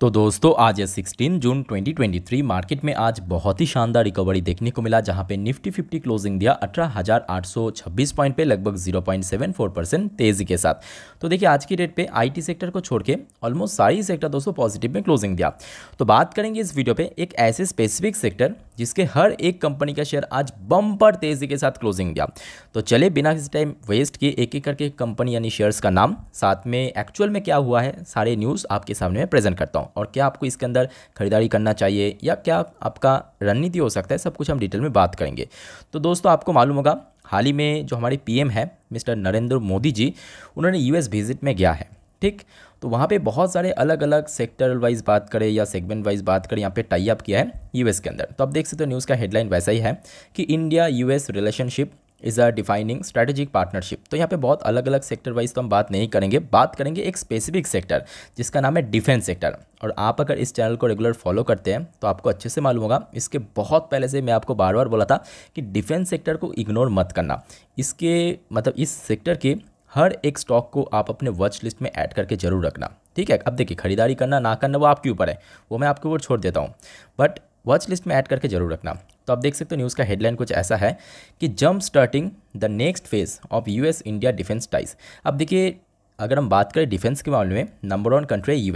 तो दोस्तों आज 16 जून 2023 मार्केट में आज बहुत ही शानदार रिकवरी देखने को मिला जहां पे निफ्टी 50 क्लोजिंग दिया 18,826 पॉइंट पे लगभग 0.74 परसेंट तेजी के साथ तो देखिए आज की डेट पे आईटी सेक्टर को छोड़ के ऑलमोस्ट सारी सेक्टर दोस्तों पॉजिटिव में क्लोजिंग दिया तो बात करेंगे इस वीडियो पे एक ऐसे स्पेसिफिक सेक्टर जिसके हर एक कंपनी का शेयर आज बम्पर तेज़ी के साथ क्लोजिंग दिया तो चले बिना किसी टाइम वेस्ट किए एक एक करके कंपनी यानी शेयर्स का नाम साथ में एक्चुअल में क्या हुआ है सारे न्यूज़ आपके सामने मैं प्रेजेंट करता हूँ और क्या आपको इसके अंदर खरीदारी करना चाहिए या क्या आपका रणनीति हो सकता है सब कुछ हम डिटेल में बात करेंगे तो दोस्तों आपको मालूम होगा हाल ही में जो हमारे पीएम है मिस्टर नरेंद्र मोदी जी उन्होंने यूएस विजिट में गया है ठीक तो वहाँ पे बहुत सारे अलग अलग सेक्टर वाइज बात करें या सेगमेंट वाइज बात करें यहाँ पे टाई अप किया है यूएस के अंदर तो आप देख सकते हो न्यूज़ का हेडलाइन वैसा ही है कि India US relationship is a defining strategic partnership तो यहाँ पे बहुत अलग अलग सेक्टर वाइज तो हम बात नहीं करेंगे बात करेंगे एक स्पेसिफिक सेक्टर जिसका नाम है डिफेंस सेक्टर और आप अगर इस चैनल को रेगुलर फॉलो करते हैं तो आपको अच्छे से मालूम होगा इसके बहुत पहले से मैं आपको बार बार बोला था कि डिफेंस सेक्टर को इग्नोर मत करना इसके मतलब इस सेक्टर के हर एक स्टॉक को आप अपने वॉच लिस्ट में ऐड करके जरूर रखना ठीक है अब देखिए खरीदारी करना ना करना वो आपके ऊपर है वो मैं आपके ऊपर छोड़ देता हूँ बट वॉच लिस्ट में ऐड करके जरूर रखना तो आप देख सकते हो न्यूज़ का हेडलाइन कुछ ऐसा है कि जम starting the next phase of US India defence ties अब देखिए अगर हम बात करें डिफेंस के मामले में नंबर वन कंट्री है यू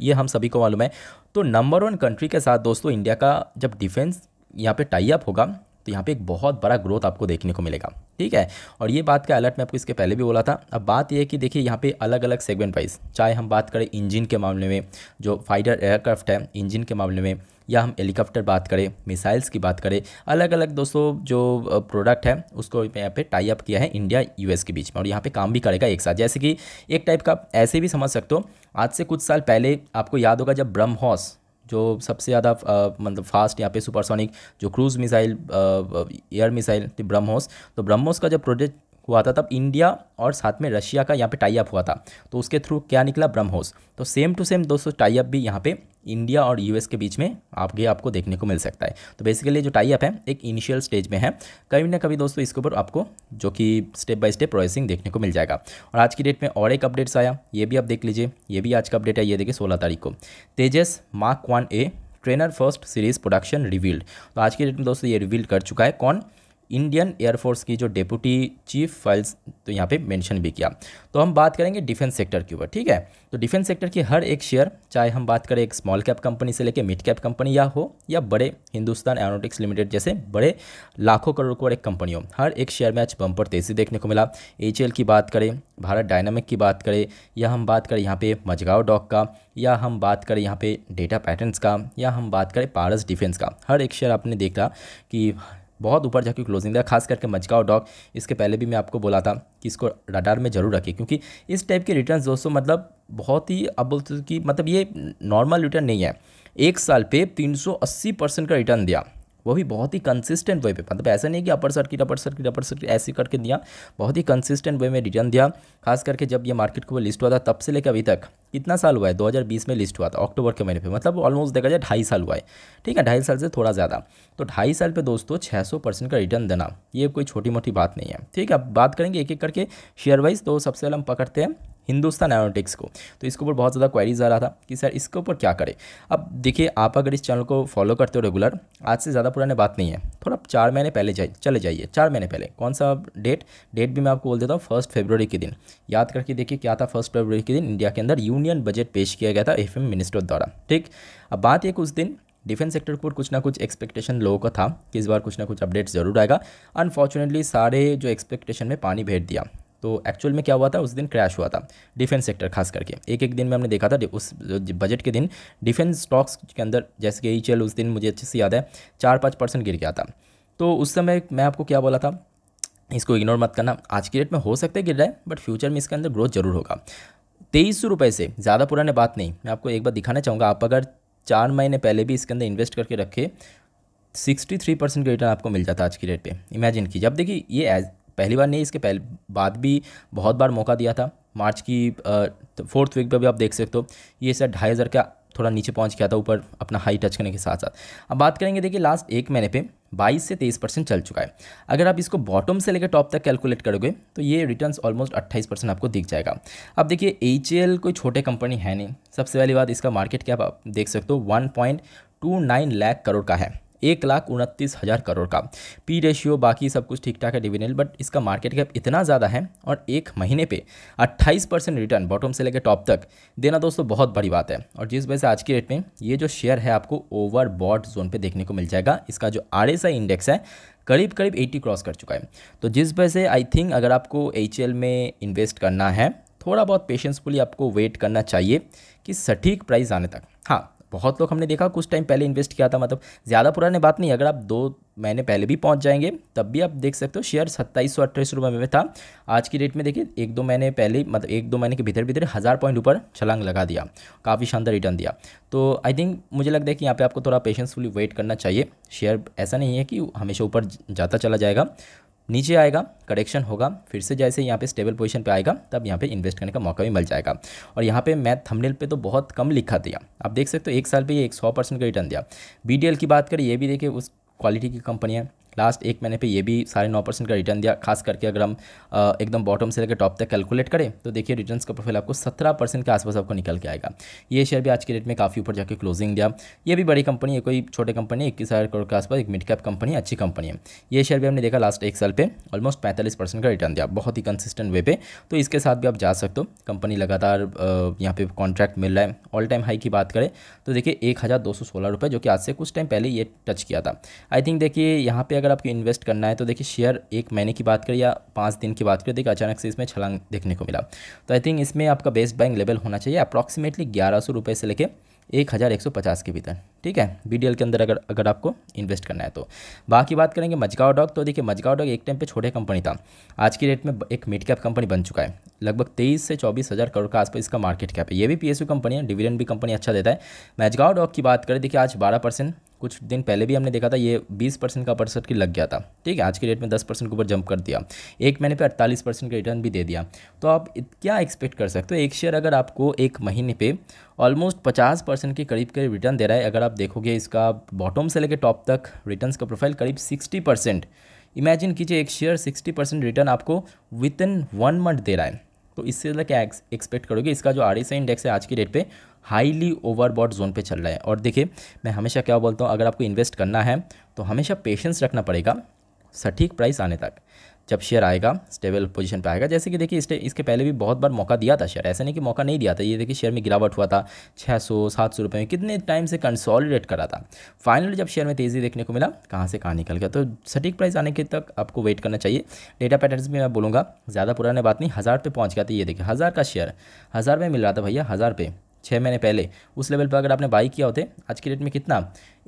ये हम सभी को मालूम है तो नंबर वन कंट्री के साथ दोस्तों इंडिया का जब डिफेंस यहाँ पे टाई अप होगा तो यहाँ पे एक बहुत बड़ा ग्रोथ आपको देखने को मिलेगा ठीक है और ये बात का अलर्ट मैं आपको इसके पहले भी बोला था अब बात यह है कि देखिए यहाँ पे अलग अलग सेगमेंट वाइज चाहे हम बात करें इंजन के मामले में जो फाइटर एयरक्राफ्ट है इंजन के मामले में या हम हेलीकॉप्टर बात करें मिसाइल्स की बात करें अलग अलग दोस्तों जो प्रोडक्ट है उसको यहाँ पे टाई अप किया है इंडिया यूएस के बीच में और यहाँ पे काम भी करेगा एक साथ जैसे कि एक टाइप का ऐसे भी समझ सकते हो आज से कुछ साल पहले आपको याद होगा जब ब्रह्मोस जो सबसे ज़्यादा मतलब फास्ट यहाँ पे सुपरसोनिक जो cruise missile air missile BrahMos तो ब्रह्मोस का जब प्रोजेक्ट हुआ था तब इंडिया और साथ में रशिया का यहाँ पे टाई अप हुआ था तो उसके थ्रू क्या निकला ब्रह्मोस तो सेम टू सेम दोस्तों टाई अप भी यहाँ पे इंडिया और यूएस के बीच में आप ये आपको देखने को मिल सकता है तो बेसिकली जो टाई अप है एक इनिशियल स्टेज में है कभी ना कभी दोस्तों इसके ऊपर आपको जो कि स्टेप बाय स्टेप प्रोसेसिंग देखने को मिल जाएगा और आज की डेट में और एक अपडेट्स आया ये भी आप देख लीजिए ये भी आज का अपडेट है ये देखिए सोलह तारीख को Tejas mark one A trainer first series production revealed तो आज की डेट में दोस्तों ये रिवील्ड कर चुका है कौन इंडियन एयरफोर्स की जो डेप्यूटी चीफ फाइल्स तो यहाँ पे मेंशन भी किया तो हम बात करेंगे डिफेंस सेक्टर के ऊपर ठीक है तो डिफेंस सेक्टर की हर एक शेयर चाहे हम बात करें एक स्मॉल कैप कंपनी से लेके मिड कैप कंपनी या हो या बड़े हिंदुस्तान एरोनोटिक्स लिमिटेड जैसे बड़े लाखों करोड़ को कंपनी हो हर एक शेयर में आज बम्पर तेजी देखने को मिला एच की बात करें भारत डायनामिक की बात करें या हम बात करें यहाँ पे मजगाव डॉक का या हम बात करें यहाँ पे डेटा पैटर्नस का या हम बात करें पारस डिफेंस का हर एक शेयर आपने देखा कि बहुत ऊपर जाके क्लोजिंग देगा खास करके मचकाओ डॉग इसके पहले भी मैं आपको बोला था कि इसको रडार में ज़रूर रखें क्योंकि इस टाइप के रिटर्न दोस्तों मतलब बहुत ही अब बोलते तो कि मतलब ये नॉर्मल रिटर्न नहीं है एक साल पे 380 परसेंट का रिटर्न दिया वो भी बहुत ही कंसिस्टेंट वे पे मतलब ऐसा नहीं कि upper circuit upper circuit upper circuit ऐसे करके दिया बहुत ही कंसिस्टेंट वे में रिटर्न दिया खास करके जब ये मार्केट को लिस्ट हुआ था तब से लेकर अभी तक कितना साल हुआ है 2020 में लिस्ट हुआ था अक्टूबर के महीने पे मतलब ऑलमोस्ट देखा जाए ढाई साल हुआ है ठीक है ढाई साल से थोड़ा ज़्यादा तो ढाई साल पे दोस्तों 600 परसेंट का रिटर्न देना ये कोई छोटी मोटी बात नहीं है ठीक है अब बात करेंगे एक एक करके शेयर वाइज तो सबसे पहले हम पकड़ते हैं हिंदुस्तान एरोनोटिक्स को तो इसके ऊपर बहुत ज़्यादा क्वारीज आ रहा था कि सर इसके ऊपर क्या करें अब देखिए आप अगर इस चैनल को फॉलो करते हो रेगुलर आज से ज़्यादा पुराने बात नहीं है थोड़ा चार महीने पहले जाइए चले जाइए चार महीने पहले कौन सा डेट डेट भी मैं आपको बोल देता हूँ फर्स्ट फेब्रवरी के दिन याद करके देखिए क्या था फर्स्ट फेबररी के दिन इंडिया के अंदर यूनियन बजट पेश किया गया था एफ मिनिस्टर द्वारा ठीक अब बात एक उस दिन डिफेंस सेक्टर के ऊपर कुछ ना कुछ एक्सपेक्टेशन लोगों का था कि इस बार कुछ ना कुछ अपडेट ज़रूर आएगा अनफॉर्चुनेटली सारे जो एक्सपेक्टेशन में पानी भेज दिया तो एक्चुअल में क्या हुआ था उस दिन क्रैश हुआ था डिफेंस सेक्टर खास करके एक एक दिन में हमने देखा था उस बजट के दिन डिफेंस स्टॉक्स के अंदर जैसे कि एच उस दिन मुझे अच्छे से याद है चार पाँच परसेंट गिर गया था तो उस समय मैं आपको क्या बोला था इसको इग्नोर मत करना आज की डेट में हो सकता है गिर रहा है बट फ्यूचर में इसके अंदर ग्रोथ जरूर होगा तेईस सौ रुपये से ज़्यादा पुराने बात नहीं मैं आपको एक बार दिखाना चाहूँगा आप अगर चार महीने पहले भी इसके अंदर इन्वेस्ट करके रखे 63 परसेंट का रिटर्न आपको मिल जाता आज की डेट पे इमेजिन कीजिए अब देखिए ये पहली बार नहीं इसके पहले बाद भी बहुत बार मौका दिया था मार्च की तो फोर्थ वीक पर भी आप देख सकते हो ये सर ढाई हज़ार का थोड़ा नीचे पहुंच गया था ऊपर अपना हाई टच करने के साथ साथ अब बात करेंगे देखिए लास्ट एक महीने पे 22 से 23 परसेंट चल चुका है अगर आप इसको बॉटम से लेकर टॉप तक कैलकुलेट करोगे तो ये रिटर्न्स ऑलमोस्ट 28 परसेंट आपको दिख जाएगा अब देखिए एच कोई छोटे कंपनी है नहीं सबसे पहली बात इसका मार्केट कैप आप देख सकते हो वन लाख करोड़ का है एक लाख उनतीस हज़ार करोड़ का पी रेशियो बाकी सब कुछ ठीक ठाक है डिविडेंड बट इसका मार्केट कैप इतना ज़्यादा है और एक महीने पे 28 परसेंट रिटर्न बॉटम से लेकर टॉप तक देना दोस्तों बहुत बड़ी बात है और जिस वजह से आज की रेट में ये जो शेयर है आपको ओवर बॉड जोन पर देखने को मिल जाएगा इसका जो आर इंडेक्स है करीब करीब एट्टी क्रॉस कर चुका है तो जिस वजह से आई थिंक अगर आपको एच में इन्वेस्ट करना है थोड़ा बहुत पेशेंसफुली आपको वेट करना चाहिए कि सटीक प्राइस आने तक हाँ बहुत लोग हमने देखा कुछ टाइम पहले इन्वेस्ट किया था मतलब ज़्यादा पुराने बात नहीं अगर आप दो महीने पहले भी पहुंच जाएंगे तब भी आप देख सकते हो शेयर सत्ताईस सौ अट्ठाईस रुपये में था आज की डेट में देखिए एक दो महीने पहले मतलब एक दो महीने के भीतर भीतर हज़ार पॉइंट ऊपर छलांग लगा दिया काफ़ी शानदार रिटर्न दिया तो आई थिंक मुझे लगता है कि यहाँ पर आपको थोड़ा पेशेंसफुली वेट करना चाहिए शेयर ऐसा नहीं है कि हमेशा ऊपर जाता चला जाएगा नीचे आएगा करेक्शन होगा फिर से जैसे यहाँ पे स्टेबल पोजीशन पे आएगा तब यहाँ पे इन्वेस्ट करने का मौका भी मिल जाएगा और यहाँ पे मैं थंबनेल पे तो बहुत कम लिखा दिया आप देख सकते हो एक साल पे ये एक सौ परसेंट का रिटर्न दिया बी की बात करें ये भी देखिए उस क्वालिटी की कंपनी है लास्ट एक महीने पे ये भी साढ़े नौ परसेंट का रिटर्न दिया खास करके अगर हम एकदम बॉटम से लेकर टॉप तक कैलकुलेट करें तो देखिए रिटर्न का प्रोफाइल आपको सत्रह परसेंट के आसपास आपको निकल के आएगा ये शेयर भी आज के डेट में काफ़ी ऊपर जाकर क्लोजिंग दिया ये भी बड़ी कंपनी है कोई छोटे कंपनी है इक्कीस हज़ार करोड़ के आसपास एक मिड कैप कंपनी अच्छी कंपनी है ये शेयर भी हमने देखा लास्ट एक साल पे ऑलमोस्ट पैंतालीस परसेंट का रिटर्न दिया बहुत ही कंसिस्टेंट वे पे तो इसके साथ भी आप जा सकते हो कंपनी लगातार यहाँ पे कॉन्ट्रैक्ट मिल रहा है ऑल टाइम हाई की बात करें तो देखिए एक हज़ार दो सौ सोलह रुपये जो कि आज से कुछ टाइम पहले ये टच किया था आई थिंक देखिए यहाँ पर अगर अगर आपको इन्वेस्ट करना है तो देखिए शेयर एक महीने की बात करें या पाँच दिन की बात करें देखिए अचानक से इसमें छलांग देखने को मिला तो आई थिंक इसमें आपका बेस्ट बाइंग लेवल होना चाहिए अप्रॉक्सीमेटली ग्यारह सौ से लेकर एक हज़ार एक सौ पचास के भीतर ठीक है बी के अंदर अगर अगर आपको इन्वेस्ट करना है तो बाकी बात करेंगे मजगाव डॉग तो देखिए मजगाव डॉग एक टाइम पे छोटे कंपनी था आज की डेट में एक मिड कैप कंपनी बन चुका है लगभग तेईस से चौबीस हज़ार करोड़ का आसपास इसका मार्केट कैप है ये भी पी कंपनी है डिविडेंड भी कंपनी अच्छा देता है मजगाव डॉग की बात करें देखिए आज बारह परसेंट कुछ दिन पहले भी हमने देखा था ये 20 परसेंट का अपर सर्किट लग गया था ठीक है आज के डेट में 10 परसेंट के ऊपर जंप कर दिया एक महीने पे 48 परसेंट का रिटर्न भी दे दिया तो आप क्या एक्सपेक्ट कर सकते हो एक शेयर अगर आपको एक महीने पे ऑलमोस्ट 50 परसेंट के करीब करीब रिटर्न दे रहा है अगर आप देखोगे इसका बॉटम से लेकर टॉप तक रिटर्न का प्रोफाइल करीब सिक्सटी इमेजिन कीजिए एक शेयर सिक्सटी रिटर्न आपको विद इन वन मंथ दे रहा है तो इससे ज़्यादा क्या एक्सपेक्ट करोगे इसका जो आर इंडेक्स है आज की डेट पे हाईली ओवरबॉट जोन पे चल रहा है और देखिए मैं हमेशा क्या बोलता हूँ अगर आपको इन्वेस्ट करना है तो हमेशा पेशेंस रखना पड़ेगा सटीक प्राइस आने तक जब शेयर आएगा स्टेबल पोजीशन पे आएगा जैसे कि देखिए इसने इसके पहले भी बहुत बार मौका दिया था शेयर ऐसे नहीं कि मौका नहीं दिया था ये देखिए शेयर में गिरावट हुआ था छः सौ सात सौ रुपये में कितने टाइम से कंसोलिडेट करा था फाइनली जब शेयर में तेज़ी देखने को मिला कहाँ से कहाँ निकल गया तो सटीक प्राइस आने के तक आपको वेट करना चाहिए डेटा पैटर्न भी मैं बोलूँगा ज़्यादा पुराना बात नहीं हज़ार पे पहुँच गया था ये देखिए हज़ार का शेयर हज़ार में मिल रहा था भैया हज़ार पे छः महीने पहले उस लेवल पर अगर आपने बाई किया होते आज के डेट में कितना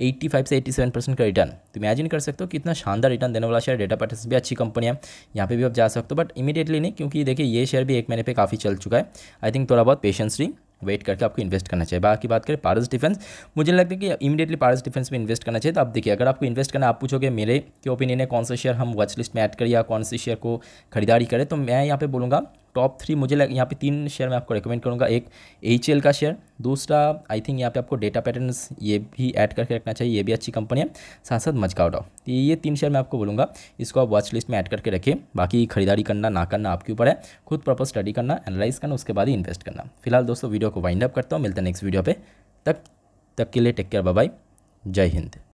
85 से 87 परसेंट का रिटर्न तो इमेजिन कर सकते हो कितना शानदार रिटर्न देने वाला शेयर डेटा पैटर्स भी अच्छी कंपनी है यहाँ पे भी आप जा सकते हो बट इमीडिएटली नहीं क्योंकि देखिए ये शेयर भी एक महीने पे काफ़ी चल चुका है आई थिंक थोड़ा बहुत पेशेंसली वेट करके आपको इन्वेस्ट करना चाहिए बाकी बात करें पारस डिफेंस मुझे लगता है कि इमीडिएटली पारस डिफेंस में इन्वेस्ट करना चाहिए तो आप देखिए अगर आपको इन्वेस्ट करना आप पूछोगे मेरे के ओपिनियन है कौन सा शेयर हम वॉच लिस्ट में ऐड करें या कौन से शेयर को खरीदारी करें तो मैं यहाँ पे बोलूँगा टॉप थ्री मुझे लग यहाँ पे तीन शेयर मैं आपको रिकमेंड करूँगा एक एच का शेयर दूसरा आई थिंक यहाँ पे आपको डेटा पैटर्न्स ये भी ऐड करके रखना चाहिए ये भी अच्छी कंपनी है साथ साथ मजगाव तो ये तीन शेयर मैं आपको बोलूँगा इसको आप वॉच लिस्ट में ऐड करके रखें बाकी खरीदारी करना ना करना आपके ऊपर है खुद प्रॉपर स्टडी करना एनालाइज करना उसके बाद ही इन्वेस्ट करना फिलहाल दोस्तों वीडियो को वाइंड अप करता हूँ मिलता है नेक्स्ट वीडियो पर तक तक के लिए टेक केयर बाय जय हिंद